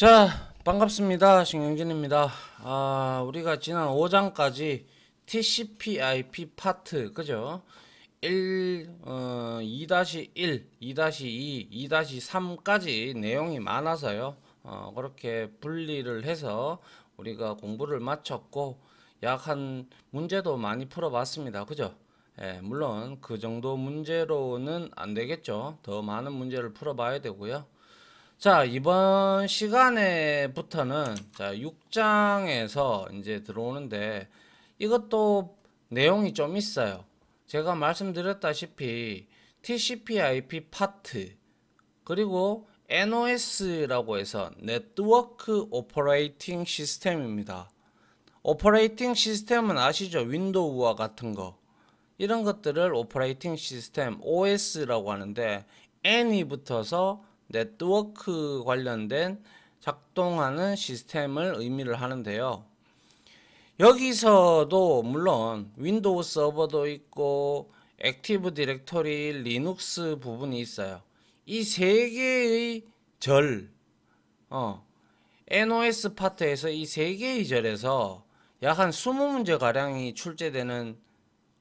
자 반갑습니다 신경진입니다 아 우리가 지난 5장까지 TCP IP 파트 그죠 1, 어, 2-1, 2-2, 2-3까지 내용이 많아서요 어, 그렇게 분리를 해서 우리가 공부를 마쳤고 약한 문제도 많이 풀어봤습니다 그죠 예, 물론 그 정도 문제로는 안 되겠죠 더 많은 문제를 풀어봐야 되고요 자 이번 시간에부터는 자 6장에서 이제 들어오는데 이것도 내용이 좀 있어요 제가 말씀드렸다시피 TCP/IP 파트 그리고 NOS라고 해서 네트워크 오퍼레이팅 시스템입니다 오퍼레이팅 시스템은 아시죠 윈도우와 같은 거 이런 것들을 오퍼레이팅 시스템 OS라고 하는데 N이 붙어서 네트워크 관련된 작동하는 시스템을 의미를 하는데요. 여기서도 물론 윈도우 서버도 있고 액티브 디렉터리 리눅스 부분이 있어요. 이 세 개의 절, 어, NOS 파트에서 이 세 개의 절에서 약 한 20문제 가량이 출제되는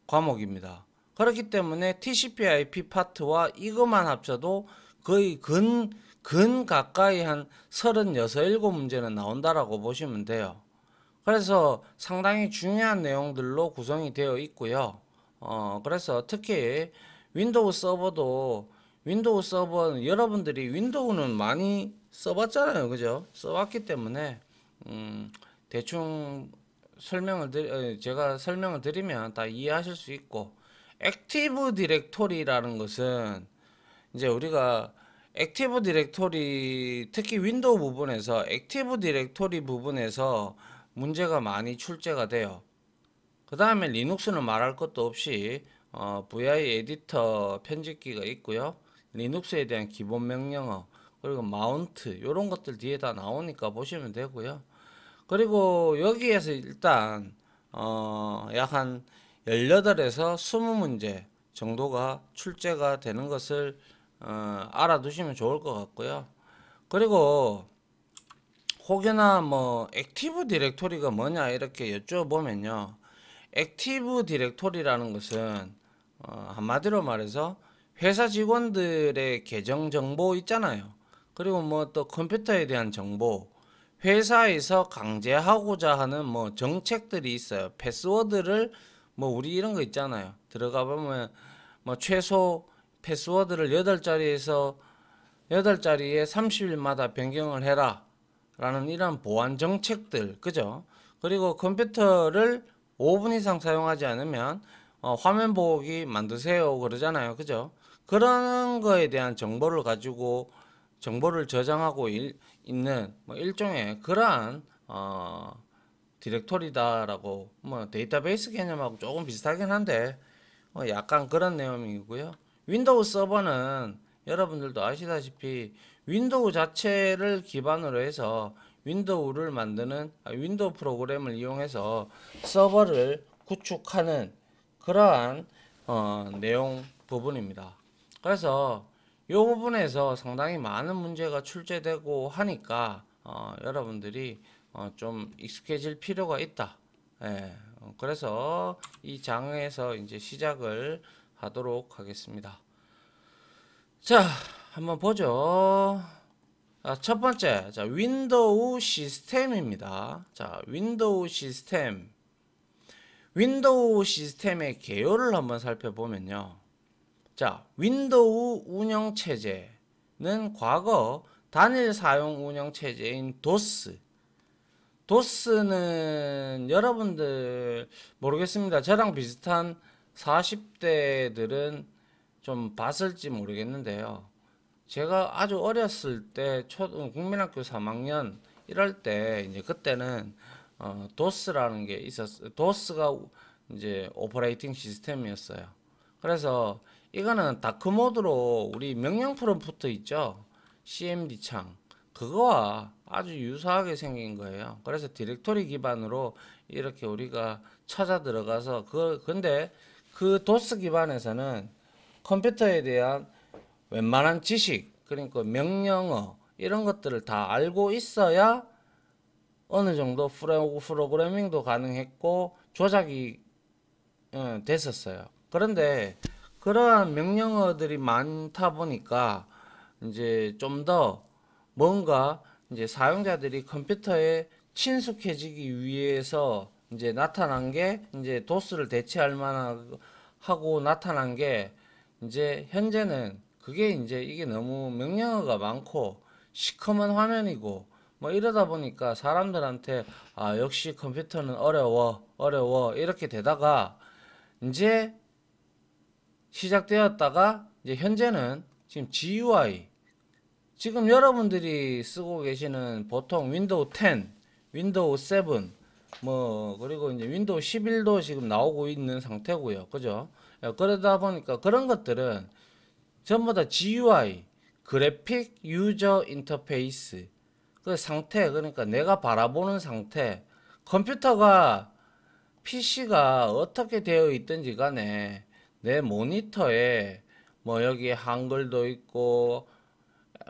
과목입니다. 그렇기 때문에 TCP IP 파트와 이것만 합쳐도 거의 근, 근 가까이 한 36, 7문제는 나온다라고 보시면 돼요. 그래서 상당히 중요한 내용들로 구성이 되어 있고요. 어, 그래서 특히 윈도우 서버도 윈도우 서버는 여러분들이 윈도우는 많이 써봤잖아요. 그죠? 써봤기 때문에, 음, 대충 설명을 드리, 제가 설명을 드리면 다 이해하실 수 있고, 액티브 디렉토리라는 것은 이제 우리가 액티브 디렉토리 특히 윈도우 부분에서 액티브 디렉토리 부분에서 문제가 많이 출제가 돼요. 그 다음에 리눅스는 말할 것도 없이 어, vi 에디터 편집기가 있고요. 리눅스에 대한 기본 명령어 그리고 마운트 이런 것들 뒤에 다 나오니까 보시면 되고요. 그리고 여기에서 일단 어, 약한 18에서 20문제 정도가 출제가 되는 것을 어, 알아두시면 좋을 것 같고요. 그리고 혹여나 뭐 액티브 디렉토리가 뭐냐 이렇게 여쭤보면요. 액티브 디렉토리라는 것은 어, 한마디로 말해서 회사 직원들의 계정 정보 있잖아요. 그리고 뭐 또 컴퓨터에 대한 정보, 회사에서 강제하고자 하는 뭐 정책들이 있어요. 패스워드를 뭐 우리 이런 거 있잖아요. 들어가 보면 뭐 최소 패스워드를 8자리에서 8자리에 30일마다 변경을 해라 라는 이런 보안 정책들 그죠 그리고 컴퓨터를 5분 이상 사용하지 않으면 어, 화면 보호기 만드세요 그러잖아요 그죠 그런 거에 대한 정보를 가지고 정보를 저장하고 일, 있는 뭐 일종의 그러한 어, 디렉토리다라고 뭐 데이터베이스 개념하고 조금 비슷하긴 한데 어, 약간 그런 내용이고요 윈도우 서버는 여러분들도 아시다시피 윈도우 자체를 기반으로 해서 윈도우를 만드는 아, 윈도우 프로그램을 이용해서 서버를 구축하는 그러한 어, 내용 부분입니다. 그래서 이 부분에서 상당히 많은 문제가 출제되고 하니까 어, 여러분들이 어, 좀 익숙해질 필요가 있다. 예, 어, 그래서 이 장에서 이제 시작을 하도록 하겠습니다. 자, 한번 보죠. 자, 아, 첫 번째, 자, 윈도우 시스템입니다. 자, 윈도우 시스템. 윈도우 시스템의 개요를 한번 살펴보면요. 자, 윈도우 운영체제는 과거 단일 사용 운영체제인 도스. 도스는 여러분들 모르겠습니다. 저랑 비슷한 40대들은 좀 봤을지 모르겠는데요. 제가 아주 어렸을 때 초, 국민학교 3학년 이럴 때 이제 그때는 어, 도스라는 게 있었 어요 도스가 이제 오퍼레이팅 시스템이었어요. 그래서 이거는 다크 모드로 우리 명령 프롬프트 있죠. CMD 창 그거와 아주 유사하게 생긴 거예요. 그래서 디렉토리 기반으로 이렇게 우리가 찾아 들어가서 그 근데 그 도스 기반에서는 컴퓨터에 대한 웬만한 지식 그러니까 그 명령어 이런 것들을 다 알고 있어야 어느 정도 프로그래밍도 가능했고 조작이 어, 됐었어요. 그런데 그러한 명령어들이 많다 보니까 이제 좀 더 뭔가 이제 사용자들이 컴퓨터에 친숙해지기 위해서 이제 나타난 게 이제 도스를 대체할 만한 하고 나타난 게 이제 현재는 그게 이제 이게 너무 명령어가 많고 시커먼 화면이고 뭐 이러다 보니까 사람들한테 아 역시 컴퓨터는 어려워 어려워 이렇게 되다가 이제 시작되었다가 이제 현재는 지금 GUI 지금 여러분들이 쓰고 계시는 보통 윈도우 10, 윈도우 7뭐 그리고 이제 윈도우 11도 지금 나오고 있는 상태고요. 그죠? 예, 그러다 보니까 그런 것들은 전부 다 GUI 그래픽 유저 인터페이스 그 상태 그러니까 내가 바라보는 상태 컴퓨터가 PC가 어떻게 되어 있든지 간에 내 모니터에 뭐 여기 한글도 있고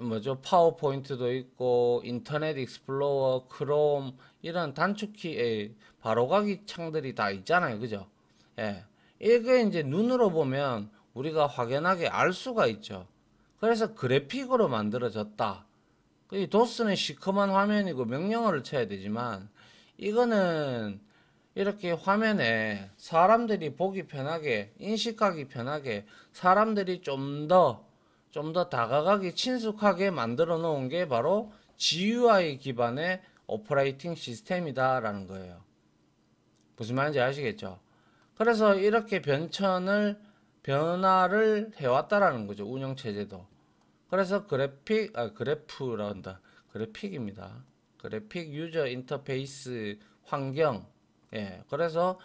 뭐죠 파워포인트도 있고 인터넷 익스플로어 크롬 이런 단축키 예, 바로가기 창들이 다 있잖아요 그죠 예 이게 이제 눈으로 보면 우리가 확연하게 알 수가 있죠 그래서 그래픽으로 만들어졌다 이 도스는 시커먼 화면이고 명령어를 쳐야 되지만 이거는 이렇게 화면에 사람들이 보기 편하게 인식하기 편하게 사람들이 좀더 좀더 다가가기 친숙하게 만들어 놓은 게 바로 GUI 기반의 오퍼레이팅 시스템이다라는 거예요. 무슨 말인지 아시겠죠? 그래서 이렇게 변천을 변화를 해왔다라는 거죠. 운영체제도. 그래서 그래픽, 아, 그래프란다. 라 그래픽입니다. 그래픽 유저 인터페이스 환경. 예. 그래서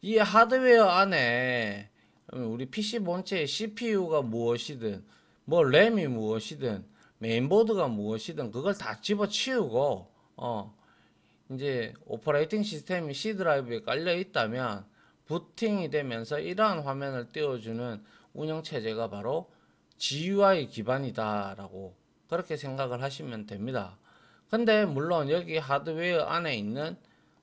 이 하드웨어 안에 우리 PC 본체의 CPU가 무엇이든 뭐 램이 무엇이든 메인보드가 무엇이든 그걸 다 집어치우고 어 이제 오퍼레이팅 시스템이 C 드라이브에 깔려 있다면 부팅이 되면서 이러한 화면을 띄워주는 운영체제가 바로 GUI 기반이다라고 그렇게 생각을 하시면 됩니다. 근데 물론 여기 하드웨어 안에 있는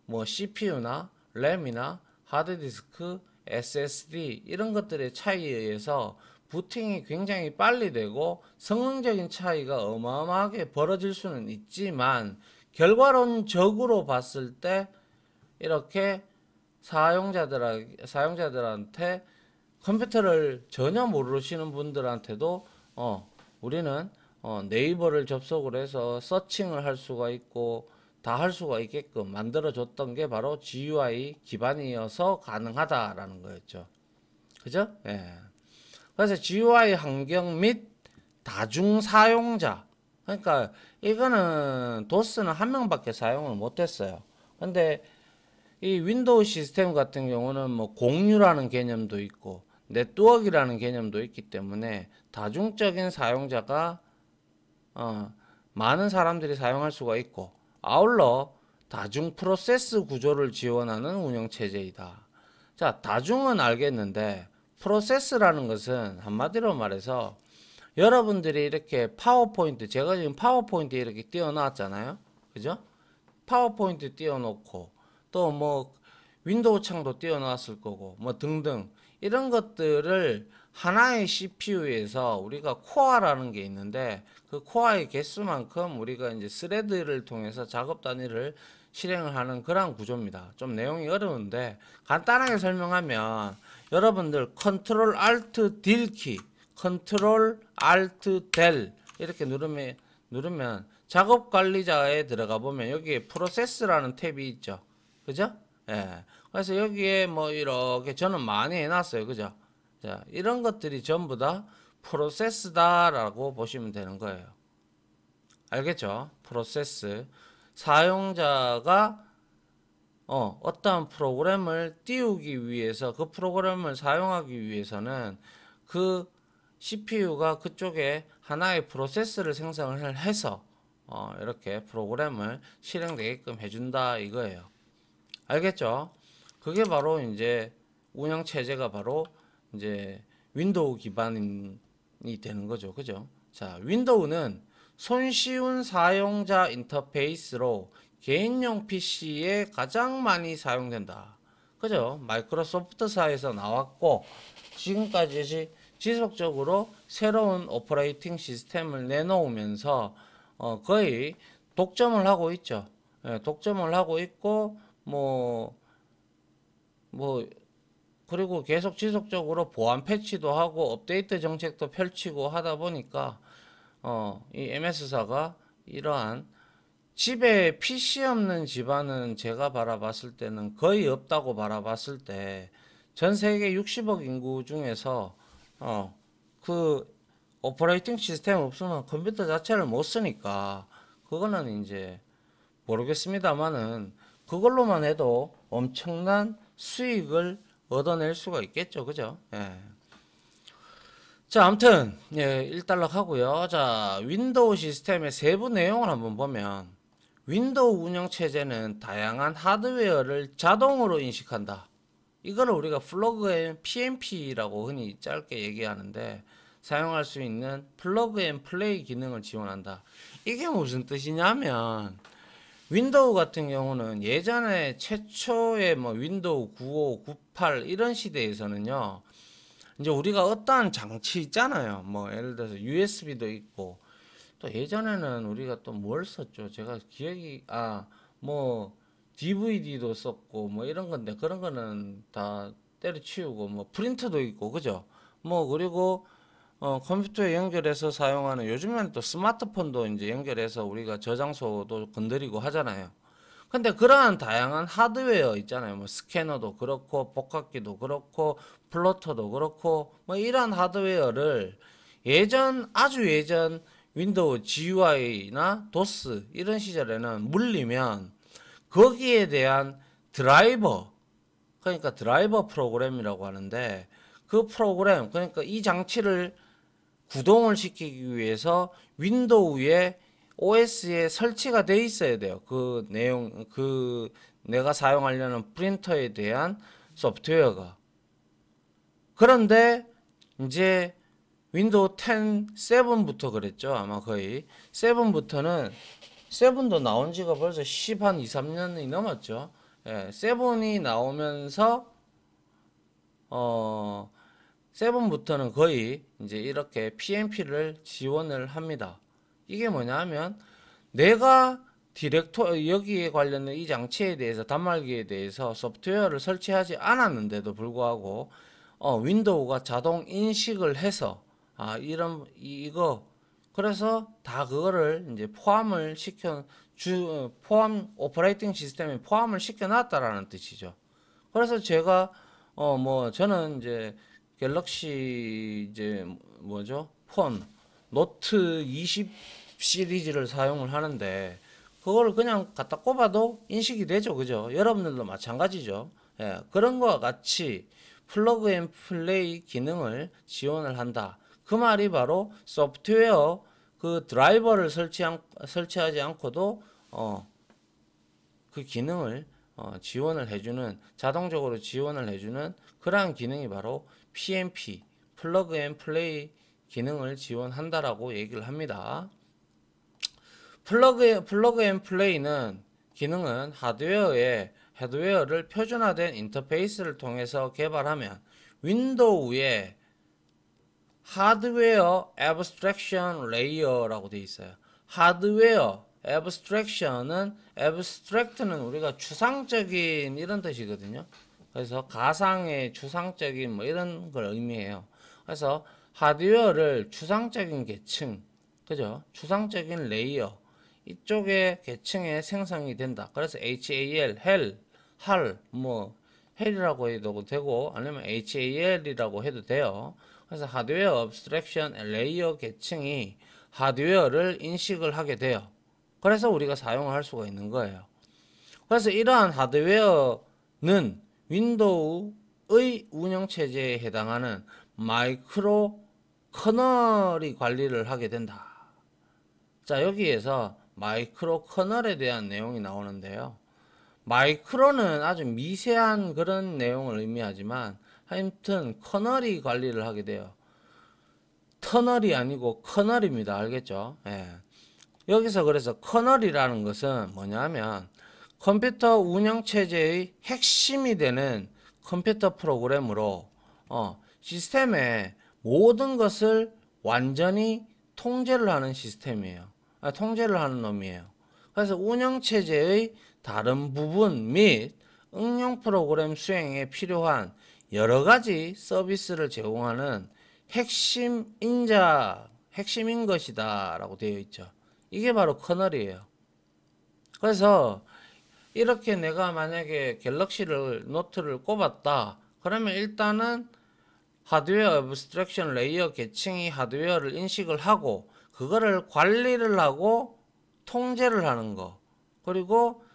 뭐 CPU나 램이나 하드디스크, SSD 이런 것들의 차이에 의해서 부팅이 굉장히 빨리 되고 성능적인 차이가 어마어마하게 벌어질 수는 있지만 결과론적으로 봤을 때 이렇게 사용자들 사용자들한테 컴퓨터를 전혀 모르시는 분들한테도 어, 우리는 어, 네이버를 접속을 해서 서칭을 할 수가 있고 다 할 수가 있게끔 만들어 줬던 게 바로 GUI 기반이어서 가능하다라는 거였죠. 그죠? 예. 그래서 GUI 환경 및 다중 사용자 그러니까 이거는 도스는 한 명밖에 사용을 못했어요. 근데 이 윈도우 시스템 같은 경우는 뭐 공유라는 개념도 있고 네트워크라는 개념도 있기 때문에 다중적인 사용자가 어, 많은 사람들이 사용할 수가 있고 아울러 다중 프로세스 구조를 지원하는 운영체제이다. 자 다중은 알겠는데 프로세스라는 것은 한마디로 말해서 여러분들이 이렇게 파워포인트 제가 지금 파워포인트 이렇게 띄워놨잖아요 그죠 파워포인트 띄워놓고 또 뭐 윈도우 창도 띄워놨을 거고 뭐 등등 이런 것들을 하나의 CPU에서 우리가 코어라는 게 있는데 그 코어의 개수만큼 우리가 이제 스레드를 통해서 작업 단위를 실행을 하는 그런 구조입니다. 좀 내용이 어려운데 간단하게 설명하면 여러분들 컨트롤 알트 딜키 컨트롤 알트 델 이렇게 누르면 누르면 작업 관리자에 들어가 보면 여기에 프로세스라는 탭이 있죠. 그죠? 예. 그래서 여기에 뭐 이렇게 저는 많이 해놨어요. 그죠? 자, 이런 것들이 전부 다 프로세스다라고 보시면 되는 거예요. 알겠죠? 프로세스. 사용자가 어, 어떠한 프로그램을 띄우기 위해서 그 프로그램을 사용하기 위해서는 그 CPU가 그쪽에 하나의 프로세스를 생성을 해서 어, 이렇게 프로그램을 실행되게끔 해준다 이거예요. 알겠죠? 그게 바로 이제 운영 체제가 바로 이제 윈도우 기반이 되는 거죠. 그죠? 자, 윈도우는 손쉬운 사용자 인터페이스로 개인용 PC에 가장 많이 사용된다. 그죠? 마이크로소프트사에서 나왔고 지금까지 지속적으로 새로운 오퍼레이팅 시스템을 내놓으면서 어 거의 독점을 하고 있죠. 예, 독점을 하고 있고 뭐뭐 뭐 그리고 계속 지속적으로 보안 패치도 하고 업데이트 정책도 펼치고 하다 보니까 어, 이 MS사가 이러한 집에 PC 없는 집안은 제가 바라봤을 때는 거의 없다고 바라봤을 때 전 세계 60억 인구 중에서 어 그 오퍼레이팅 시스템 없으면 컴퓨터 자체를 못 쓰니까 그거는 이제 모르겠습니다만은 그걸로만 해도 엄청난 수익을 얻어낼 수가 있겠죠. 그죠? 예. 자, 아무튼 예, 1달러 하고요. 자, 윈도우 시스템의 세부 내용을 한번 보면 윈도우 운영체제는 다양한 하드웨어를 자동으로 인식한다. 이걸 우리가 플러그앤 PMP라고 흔히 짧게 얘기하는데 사용할 수 있는 플러그앤 플레이 기능을 지원한다. 이게 무슨 뜻이냐면 윈도우 같은 경우는 예전에 최초의 뭐 윈도우 95, 98 이런 시대에서는요. 이제 우리가 어떠한 장치 있잖아요. 뭐 예를 들어서 USB도 있고 또 예전에는 우리가 또 뭘 썼죠? 제가 기억이 아 뭐 DVD도 썼고 뭐 이런 건데 그런 거는 다 때려치우고 뭐 프린트도 있고 그죠? 뭐 그리고 어, 컴퓨터에 연결해서 사용하는 요즘에는 또 스마트폰도 이제 연결해서 우리가 저장소도 건드리고 하잖아요. 근데 그러한 다양한 하드웨어 있잖아요. 뭐 스캐너도 그렇고 복합기도 그렇고 플로터도 그렇고 뭐이런 하드웨어를 예전 아주 예전 윈도우 GUI나 도스 이런 시절에는 물리면 거기에 대한 드라이버 그러니까 드라이버 프로그램이라고 하는데 그 프로그램 그러니까 이 장치를 구동을 시키기 위해서 윈도우에 OS에 설치가 돼 있어야 돼요. 그 내용 그 내가 사용하려는 프린터에 대한 소프트웨어가 그런데 이제 윈도우 10 7부터 그랬죠 아마 거의 7부터는 7도 나온 지가 벌써 10 한 2, 3년이 넘었죠 예, 7이 나오면서 어 7부터는 거의 이제 이렇게 PMP를 지원을 합니다 이게 뭐냐 하면 내가 디렉터 여기에 관련된 이 장치에 대해서 단말기에 대해서 소프트웨어를 설치하지 않았는데도 불구하고 어, 윈도우가 자동 인식을 해서 아 이런 이거 그래서 다 그거를 이제 포함을 시켜 주 어, 포함 오퍼레이팅 시스템에 포함을 시켜 놨다라는 뜻이죠. 그래서 제가 어 뭐 저는 이제 갤럭시 이제 뭐죠? 폰 노트 20 시리즈를 사용을 하는데 그걸 그냥 갖다 꼽아도 인식이 되죠. 그죠? 여러분들도 마찬가지죠. 예, 그런 거와 같이 플러그 앤 플레이 기능을 지원을 한다. 그 말이 바로 소프트웨어 그 드라이버를 설치한, 설치하지 않고도 어, 그 기능을 어, 지원을 해주는 자동적으로 지원을 해주는 그러한 기능이 바로 PMP 플러그 앤 플레이 기능을 지원한다라고 얘기를 합니다. 플러그, 플러그 앤 플레이는 기능은 하드웨어에 헤드웨어를 표준화된 인터페이스를 통해서 개발하면 윈도우에 하드웨어 abstraction layer라고 되어 있어요. 하드웨어 abstraction은 abstract는 우리가 추상적인 이런 뜻이거든요. 그래서 가상의 추상적인 뭐 이런 걸 의미해요. 그래서 하드웨어를 추상적인 계층, 그죠? 추상적인 레이어 이쪽의 계층에 생성이 된다. 그래서 HAL, 헬, 할, 뭐 헬이라고 해도 되고 아니면 HAL이라고 해도 돼요. 그래서 하드웨어 업스트랙션 레이어 계층이 하드웨어를 인식을 하게 돼요. 그래서 우리가 사용을 할 수가 있는 거예요. 그래서 이러한 하드웨어는 윈도우의 운영체제에 해당하는 마이크로 커널이 관리를 하게 된다. 자 여기에서 마이크로 커널에 대한 내용이 나오는데요. 마이크로는 아주 미세한 그런 내용을 의미하지만 하여튼 커널이 관리를 하게 돼요. 터널이 아니고 커널입니다. 알겠죠? 예. 여기서 그래서 커널이라는 것은 뭐냐면 컴퓨터 운영체제의 핵심이 되는 컴퓨터 프로그램으로 어, 시스템의 모든 것을 완전히 통제를 하는 시스템이에요. 아, 통제를 하는 놈이에요. 그래서 운영체제의 다른 부분 및 응용 프로그램 수행에 필요한 여러 가지 서비스를 제공하는 핵심 인자, 핵심인 것이다 라고 되어 있죠. 이게 바로 커널이에요. 그래서 이렇게 내가 만약에 갤럭시를 노트를 꼽았다. 그러면 일단은 하드웨어 어브스트랙션 레이어 계층이 하드웨어를 인식을 하고 그거를 관리를 하고 통제를 하는 거. 그리고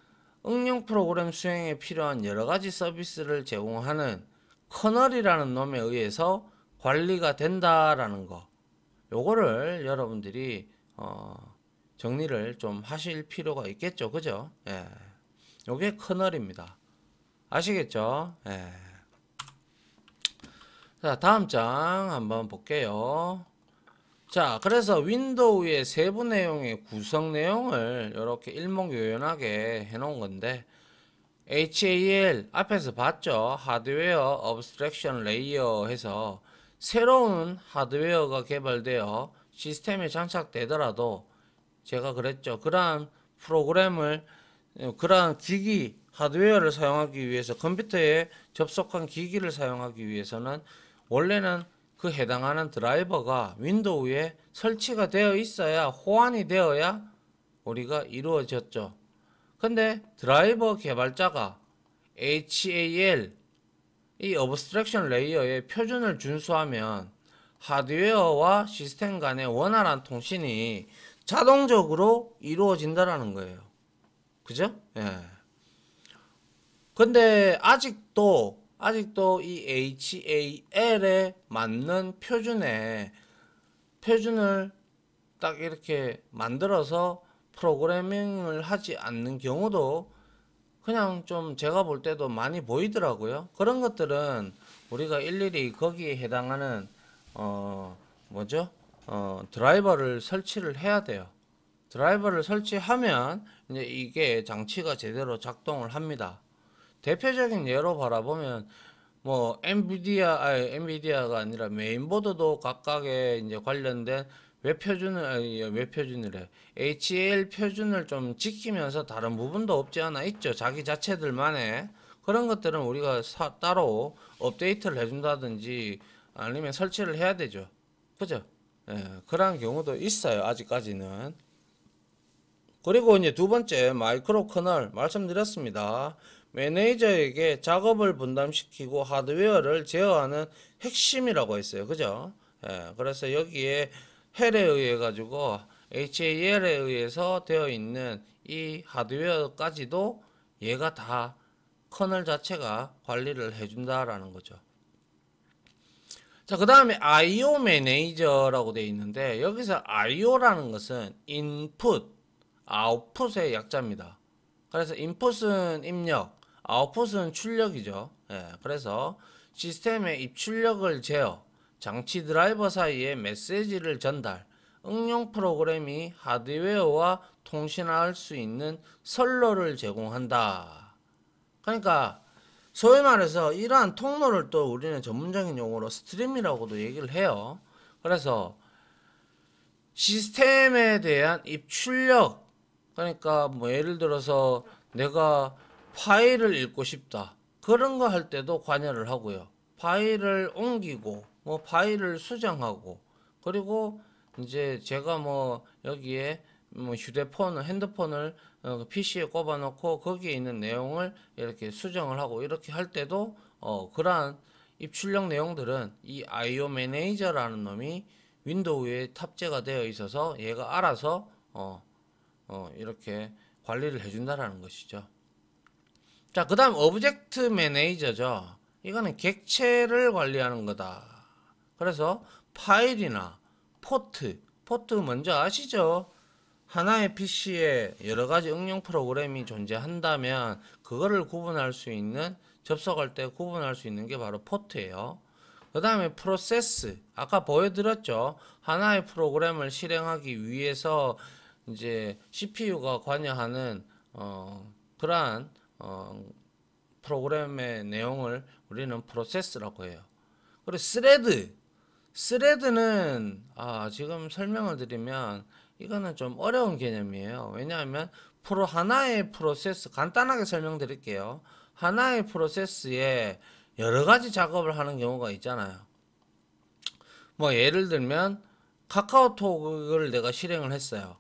응용 프로그램 수행에 필요한 여러가지 서비스를 제공하는 커널이라는 놈에 의해서 관리가 된다라는 거 요거를 여러분들이 어, 정리를 좀 하실 필요가 있겠죠 그죠 예. 요게 커널입니다 아시겠죠 예. 자 다음 장 한번 볼게요 자 그래서 윈도우의 세부 내용의 구성 내용을 이렇게 일목요연하게 해놓은 건데 HAL 앞에서 봤죠 하드웨어 업스트랙션 레이어 해서 새로운 하드웨어가 개발되어 시스템에 장착되더라도 제가 그랬죠 그러한 프로그램을 그러한 기기 하드웨어를 사용하기 위해서 컴퓨터에 접속한 기기를 사용하기 위해서는 원래는 그 해당하는 드라이버가 윈도우에 설치가 되어 있어야 호환이 되어야 우리가 이루어졌죠. 근데 드라이버 개발자가 HAL 이 Obstruction l a y e r 의 표준을 준수하면 하드웨어와 시스템 간의 원활한 통신이 자동적으로 이루어진다라는 거예요. 그죠? 예. 근데 아직도 아직도 이 HAL에 맞는 표준에 표준을 딱 이렇게 만들어서 프로그래밍을 하지 않는 경우도 그냥 좀 제가 볼 때도 많이 보이더라고요. 그런 것들은 우리가 일일이 거기에 해당하는 어 뭐죠? 어 드라이버를 설치를 해야 돼요. 드라이버를 설치하면 이제 이게 장치가 제대로 작동을 합니다. 대표적인 예로 바라보면 뭐 엔비디아 아니 엔비디아가 아니라 메인보드도 각각의 이제 관련된 웹 표준을 아니 예, 웹 표준이래 HL 표준을 좀 지키면서 다른 부분도 없지 않아 있죠 자기 자체들만의 그런 것들은 우리가 사, 따로 업데이트를 해준다든지 아니면 설치를 해야 되죠 그죠 예, 그런 경우도 있어요 아직까지는 그리고 이제 두 번째 마이크로 커널 말씀드렸습니다 매니저에게 작업을 분담시키고 하드웨어를 제어하는 핵심이라고 했어요. 그죠? 예, 그래서 여기에 헬에 의해 가지고 HAL에 의해서 되어 있는 이 하드웨어까지도 얘가 다 커널 자체가 관리를 해준다라는 거죠. 자, 그 다음에 IO 매니저라고 되어 있는데 여기서 IO라는 것은 input, 의 약자입니다. 그래서 i n 은 입력, 아웃풋은 출력이죠. 예, 그래서 시스템의 입출력을 제어, 장치 드라이버 사이에 메시지를 전달, 응용 프로그램이 하드웨어와 통신할 수 있는 선로를 제공한다. 그러니까 소위 말해서 이러한 통로를 또 우리는 전문적인 용어로 스트림이라고도 얘기를 해요. 그래서 시스템에 대한 입출력 그러니까 뭐 예를 들어서 내가 파일을 읽고 싶다. 그런 거 할 때도 관여를 하고요. 파일을 옮기고 뭐 파일을 수정하고 그리고 이제 제가 뭐 여기에 뭐 휴대폰, 핸드폰을 PC에 어, 그 꼽아놓고 거기에 있는 내용을 이렇게 수정을 하고 이렇게 할 때도 어, 그러한 입출력 내용들은 이 IO 매니저라는 놈이 윈도우에 탑재가 되어 있어서 얘가 알아서 어, 어, 이렇게 관리를 해준다라는 것이죠. 자, 그 다음 오브젝트 매니저죠. 이거는 객체를 관리하는 거다. 그래서 파일이나 포트, 포트 먼저 아시죠? 하나의 PC에 여러 가지 응용 프로그램이 존재한다면 그거를 구분할 수 있는 접속할 때 구분할 수 있는 게 바로 포트예요. 그 다음에 프로세스 아까 보여드렸죠 하나의 프로그램을 실행하기 위해서 이제 CPU가 관여하는 어, 그러한 어, 프로그램의 내용을 우리는 프로세스라고 해요. 그리고 스레드 스레드는 아, 지금 설명을 드리면 이거는 좀 어려운 개념이에요. 왜냐하면 프로 하나의 프로세스 간단하게 설명드릴게요. 하나의 프로세스에 여러 가지 작업을 하는 경우가 있잖아요. 뭐 예를 들면 카카오톡을 내가 실행을 했어요.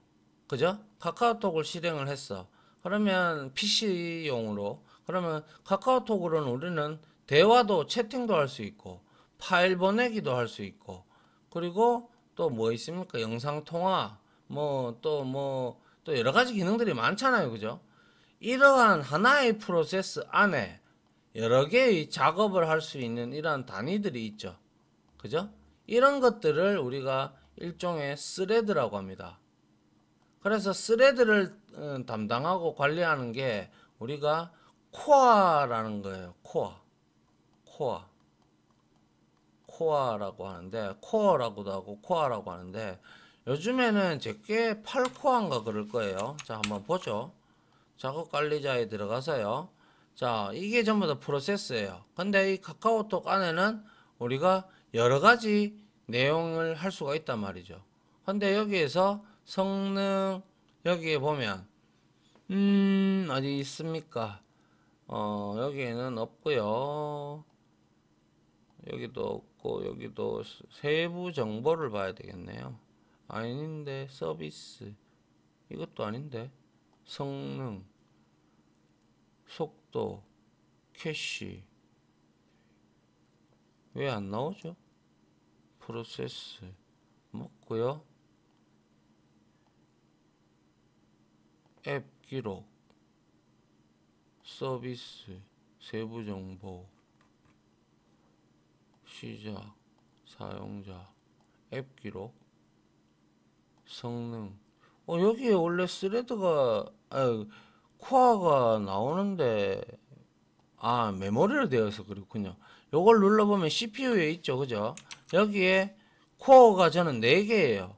그죠? 카카오톡을 실행을 했어. 그러면 PC용으로 그러면 카카오톡으로는 우리는 대화도 채팅도 할 수 있고 파일 보내기도 할 수 있고 그리고 또 뭐 있습니까? 영상 통화 뭐 또 뭐또 뭐, 여러 가지 기능들이 많잖아요. 그죠? 이러한 하나의 프로세스 안에 여러 개의 작업을 할 수 있는 이러한 단위들이 있죠. 그죠? 이런 것들을 우리가 일종의 스레드라고 합니다. 그래서 스레드를 어, 담당하고 관리하는 게 우리가 코아라는 거예요. 코아코아 코어라고 하는데 코어라고도 하고 코아라고 하는데 요즘에는 제게 8코어인가 그럴 거예요. 자, 한번 보죠. 작업 관리자에 들어가서요. 자, 이게 전부 다 프로세스예요. 근데 이 카카오톡 안에는 우리가 여러 가지 내용을 할 수가 있단 말이죠. 근데 여기에서 성능 여기에 보면 음 어디 있습니까 어 여기에는 없고요 여기도 없고 여기도 세부 정보를 봐야 되겠네요 아닌데 서비스 이것도 아닌데 성능 속도 캐시 왜 안 나오죠 프로세스 먹고요 앱 기록 서비스 세부 정보 시작 사용자 앱 기록 성능 어 여기에 원래 스레드가 아 코어가 나오는데 아 메모리로 되어서 그렇군요 요걸 눌러보면 CPU에 있죠 그죠 여기에 코어가 저는 4개예요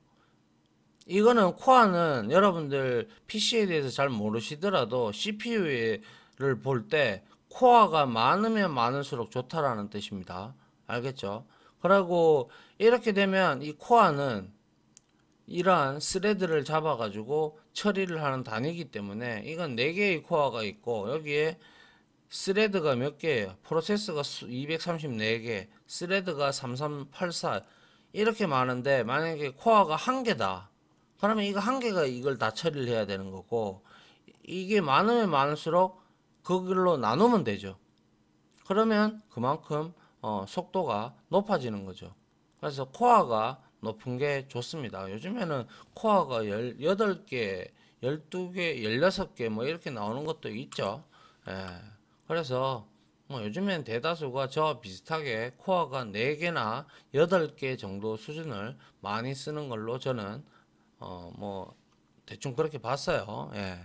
이거는 코아는 여러분들 PC에 대해서 잘 모르시더라도 CPU를 볼 때코아가 많으면 많을수록 좋다라는 뜻입니다. 알겠죠? 그리고 이렇게 되면 이코아는 이러한 스레드를 잡아가지고 처리를 하는 단위이기 때문에 이건 4개의 코어가 있고 여기에 스레드가 몇 개예요? 프로세스가 234개, 스레드가 3384 이렇게 많은데 만약에 코어가 한 개다. 그러면 이거 한 개가 이걸 다 처리를 해야 되는 거고 이게 많으면 많을수록 그걸로 나누면 되죠. 그러면 그만큼 어, 속도가 높아지는 거죠. 그래서 코어가 높은 게 좋습니다. 요즘에는 코어가 18개, 12개, 16개 뭐 이렇게 나오는 것도 있죠. 예. 그래서 뭐 요즘엔 대다수가 저 비슷하게 코어가 4개나 8개 정도 수준을 많이 쓰는 걸로 저는 어, 뭐 대충 그렇게 봤어요. 예.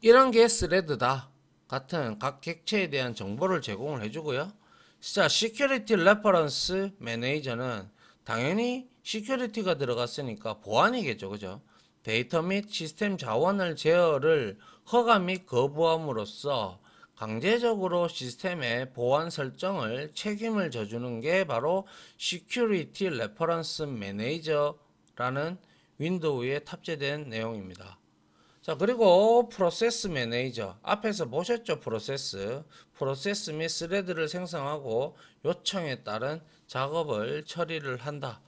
이런 게 스레드다 같은 각 객체에 대한 정보를 제공을 해주고요. 자, 시큐리티 레퍼런스 매니저는 당연히 시큐리티가 들어갔으니까 보안이겠죠. 그죠? 데이터 및 시스템 자원을 제어를 허가 및 거부함으로써 강제적으로 시스템의 보안 설정을 책임을 져주는 게 바로 시큐리티 레퍼런스 매니저 라는 윈도우에 탑재된 내용입니다. 자 그리고 프로세스 매니저 앞에서 보셨죠 프로세스 프로세스 및 스레드를 생성하고 요청에 따른 작업을 처리를 한다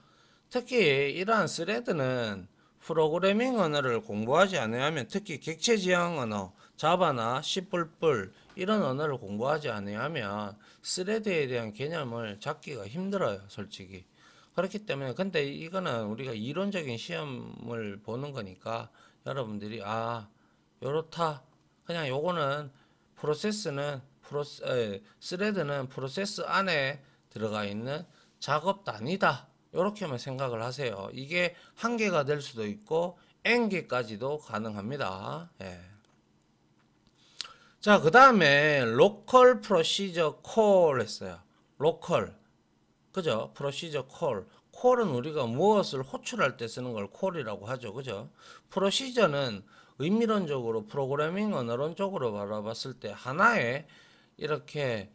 특히 이러한 스레드는 프로그래밍 언어를 공부하지 않으면 특히 객체 지향 언어 자바나 C++ 이런 언어를 공부하지 않으면 스레드에 대한 개념을 잡기가 힘들어요 솔직히 그렇기 때문에 근데 이거는 우리가 이론적인 시험을 보는 거니까 여러분들이 아 요렇다 그냥 요거는 프로세스는 프로세 에, 스레드는 프로세스 안에 들어가 있는 작업 단위다 요렇게만 생각을 하세요 이게 한계가될 수도 있고 n 개까지도 가능합니다 예. 자그 다음에 로컬 프로시저 콜 했어요 로컬 그죠? 프로시저 콜. 콜은 우리가 무엇을 호출할 때 쓰는 걸 콜이라고 하죠. 그죠? 프로시저는 의미론적으로 프로그래밍 언어론적으로 바라봤을 때 하나의 이렇게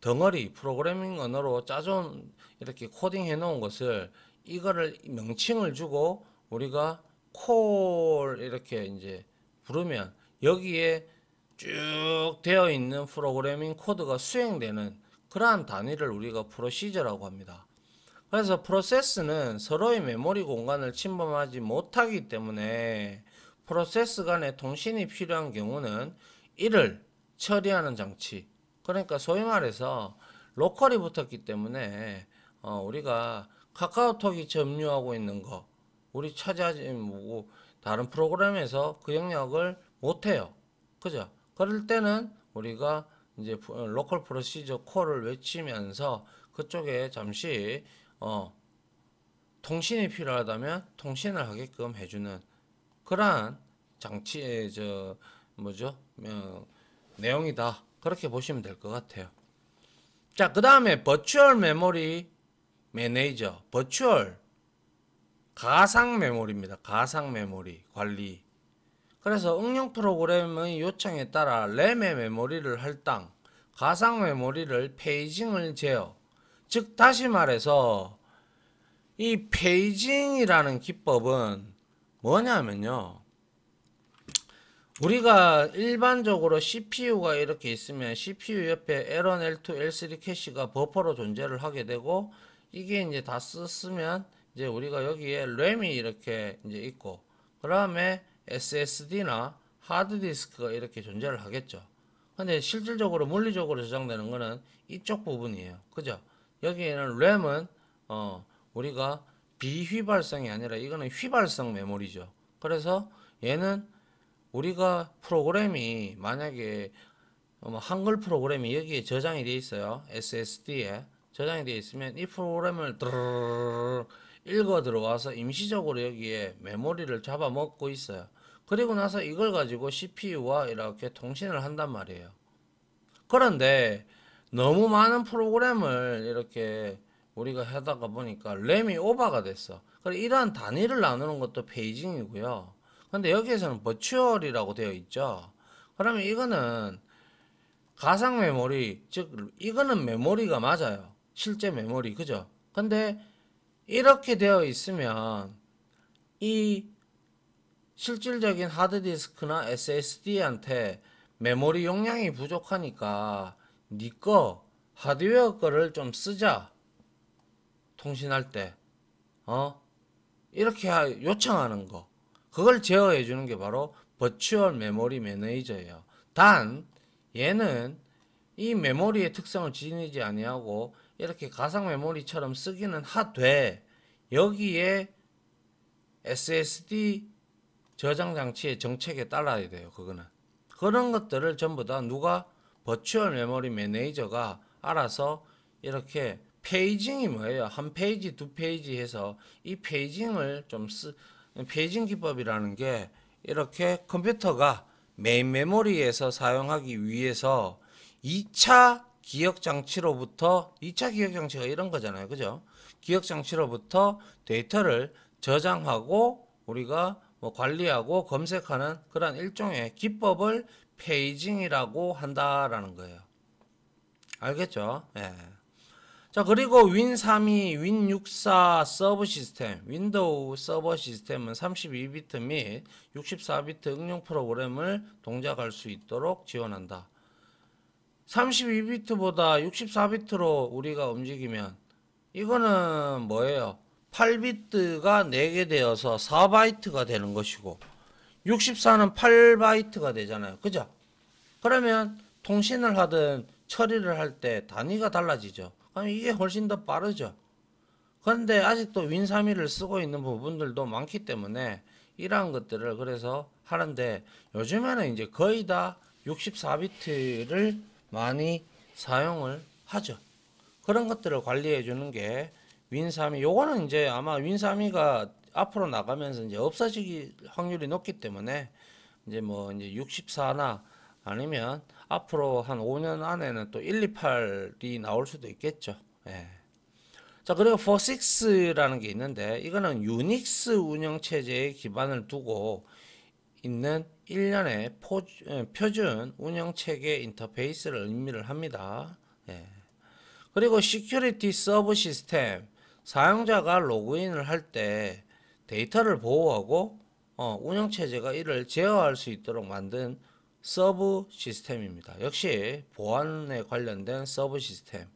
덩어리 프로그래밍 언어로 짜준 이렇게 코딩해 놓은 것을 이거를 명칭을 주고 우리가 콜 이렇게 이제 부르면 여기에 쭉 되어 있는 프로그래밍 코드가 수행되는 그러한 단위를 우리가 프로시저라고 합니다. 그래서 프로세스는 서로의 메모리 공간을 침범하지 못하기 때문에 프로세스 간의 통신이 필요한 경우는 이를 처리하는 장치 그러니까 소위 말해서 로컬이 붙었기 때문에 어, 우리가 카카오톡이 점유하고 있는 거 우리 차지하지 뭐고 다른 프로그램에서 그 영역을 못해요 그죠 그럴 때는 우리가 이제 로컬 프로시저 콜을 외치면서 그쪽에 잠시 어, 통신이 필요하다면 통신을 하게끔 해주는 그러한 장치의 저 뭐죠 어, 내용이다 그렇게 보시면 될 것 같아요. 자그 다음에 버추얼 메모리 매니저 버추얼 가상 메모리입니다. 가상 메모리 관리 그래서 응용 프로그램의 요청에 따라 램의 메모리를 할당, 가상 메모리를 페이징을 제어. 즉 다시 말해서 이 페이징이라는 기법은 뭐냐면요. 우리가 일반적으로 CPU가 이렇게 있으면 CPU 옆에 L1, L2, L3 캐시가 버퍼로 존재를 하게 되고 이게 이제 다 썼으면 이제 우리가 여기에 램이 이렇게 이제 있고 그 다음에 SSD나 하드디스크가 이렇게 존재를 하겠죠. 근데 실질적으로 물리적으로 저장되는 거는 이쪽 부분이에요. 그죠? 여기에는 램은 어, 우리가 비휘발성이 아니라 이거는 휘발성 메모리죠. 그래서 얘는 우리가 프로그램이 만약에 뭐 한글 프로그램이 여기에 저장이 되어 있어요. SSD에 저장이 되어 있으면 이 프로그램을 읽어 들어와서 임시적으로 여기에 메모리를 잡아먹고 있어요. 그리고 나서 이걸 가지고 CPU와 이렇게 통신을 한단 말이에요. 그런데 너무 많은 프로그램을 이렇게 우리가 하다가 보니까 램이 오버가 됐어. 그래 이러한 단위를 나누는 것도 페이징이고요. 근데 여기에서는 버추얼이라고 되어 있죠. 그러면 이거는 가상 메모리, 즉 이거는 메모리가 맞아요. 실제 메모리, 그죠? 근데 이렇게 되어 있으면 이 실질적인 하드디스크나 SSD한테 메모리 용량이 부족하니까 니꺼 네 하드웨어 거를 좀 쓰자 통신할 때 어? 이렇게 요청하는 거 그걸 제어해 주는 게 바로 버추얼 메모리 매니저예요 단 얘는 이 메모리의 특성을 지니지 아니하고 이렇게 가상 메모리처럼 쓰기는 하되 여기에 SSD 저장 장치의 정책에 따라야 돼요. 그거는 그런 것들을 전부 다 누가 버추얼 메모리 매니저가 알아서 이렇게 페이징이 뭐예요? 한 페이지, 두 페이지 해서 이 페이징을 좀 쓰, 페이징 기법이라는 게 이렇게 컴퓨터가 메인 메모리에서 사용하기 위해서 2차 기억 장치로부터 2차 기억 장치가 이런 거잖아요. 그죠? 기억 장치로부터 데이터를 저장하고 우리가 뭐 관리하고 검색하는 그런 일종의 기법을 페이징이라고 한다라는 거예요. 알겠죠? 예. 자, 그리고 윈32, 윈64 서버 시스템, 윈도우 서버 시스템은 32비트 및 64비트 응용 프로그램을 동작할 수 있도록 지원한다. 32비트보다 64비트로 우리가 움직이면 이거는 뭐예요? 8비트가 4개 되어서 4바이트가 되는 것이고 64는 8바이트가 되잖아요. 그죠? 그러면 통신을 하든 처리를 할 때 단위가 달라지죠. 그럼 이게 훨씬 더 빠르죠. 그런데 아직도 윈3위를 쓰고 있는 부분들도 많기 때문에 이러한 것들을 그래서 하는데 요즘에는 이제 거의 다 64비트를 많이 사용을 하죠. 그런 것들을 관리해 주는 게 윈삼이 요거는 이제 아마 윈삼이가 앞으로 나가면서 이제 없어지기 확률이 높기 때문에 이제 뭐 이제 64나 아니면 앞으로 한 5년 안에는 또 128이 나올 수도 있겠죠. 예. 자, 그리고 4.6라는 게 있는데 이거는 유닉스 운영 체제에 기반을 두고 있는 1년의 포, 예, 표준 운영체계 인터페이스를 의미를 합니다. 예. 그리고 시큐리티 서브 시스템 사용자가 로그인을 할 때 데이터를 보호하고 어, 운영체제가 이를 제어할 수 있도록 만든 서브 시스템입니다. 역시 보안에 관련된 서브 시스템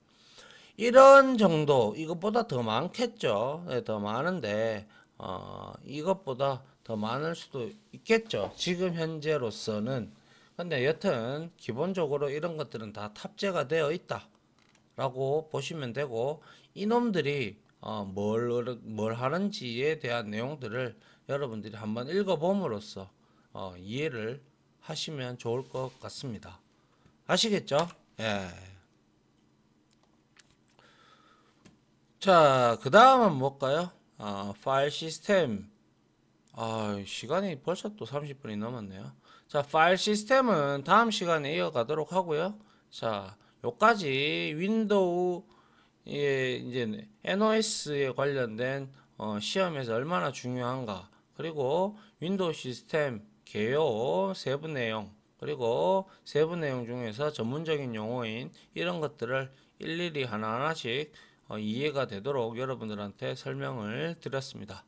이런 정도 이것보다 더 많겠죠. 예, 더 많은데 어, 이것보다 더 많을 수도 있겠죠. 지금 현재로서는. 근데 여튼 기본적으로 이런 것들은 다 탑재가 되어 있다. 라고 보시면 되고 이놈들이 어, 뭘, 뭘 하는지에 대한 내용들을 여러분들이 한번 읽어봄으로써 어, 이해를 하시면 좋을 것 같습니다. 아시겠죠? 예. 자, 그 다음은 뭘까요? 어, 파일 시스템 아, 시간이 벌써 또 30분이 넘었네요. 자, 파일 시스템은 다음 시간에 이어가도록 하고요. 자, 요까지 윈도우 예, 이제 NOS에 관련된 어, 시험에서 얼마나 중요한가 그리고 윈도우 시스템 개요 세부 내용 그리고 세부 내용 중에서 전문적인 용어인 이런 것들을 일일이 하나하나씩 어, 이해가 되도록 여러분들한테 설명을 드렸습니다.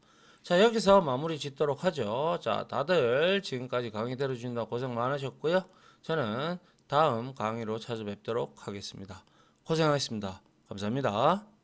자 여기서 마무리 짓도록 하죠. 자 다들 지금까지 강의 들어주신다 고생 많으셨고요. 저는 다음 강의로 찾아뵙도록 하겠습니다. 고생하셨습니다. 감사합니다.